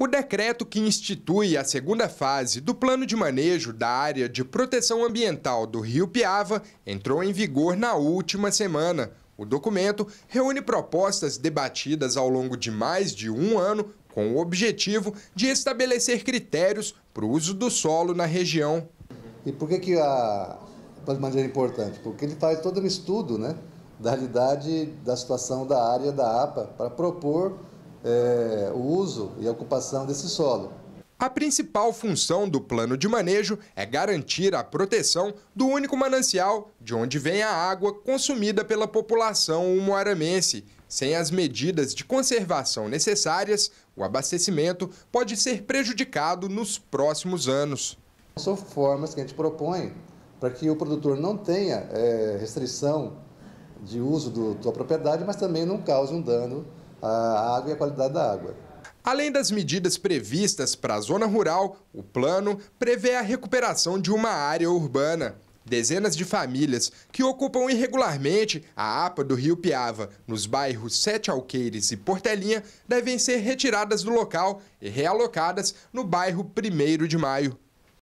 O decreto que institui a segunda fase do plano de manejo da área de proteção ambiental do Rio Piava entrou em vigor na última semana. O documento reúne propostas debatidas ao longo de mais de um ano com o objetivo de estabelecer critérios para o uso do solo na região. E por que, que a plano de manejo é importante? Porque ele faz todo um estudo né, da realidade da situação da área da APA para propor é, o uso e a ocupação desse solo. A principal função do plano de manejo é garantir a proteção do único manancial de onde vem a água consumida pela população humoaramense. Sem as medidas de conservação necessárias, o abastecimento pode ser prejudicado nos próximos anos. São formas que a gente propõe para que o produtor não tenha é, restrição de uso da sua propriedade, mas também não cause um dano à água e à qualidade da água. Além das medidas previstas para a zona rural, o plano prevê a recuperação de uma área urbana. Dezenas de famílias que ocupam irregularmente a APA do Rio Piava, nos bairros Sete Alqueires e Portelinha, devem ser retiradas do local e realocadas no bairro 1 de Maio.